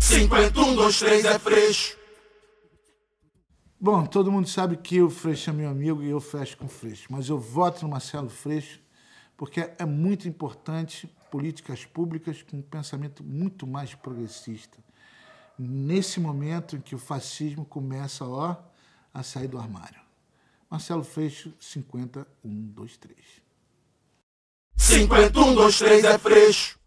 51, é freixo. Bom, todo mundo sabe que o Freixo é meu amigo e eu fecho com o Freixo, mas eu voto no Marcelo Freixo porque é muito importante políticas públicas com um pensamento muito mais progressista. Nesse momento em que o fascismo começa ó, a sair do armário. Marcelo Freixo, 5123. 5123 é Freixo.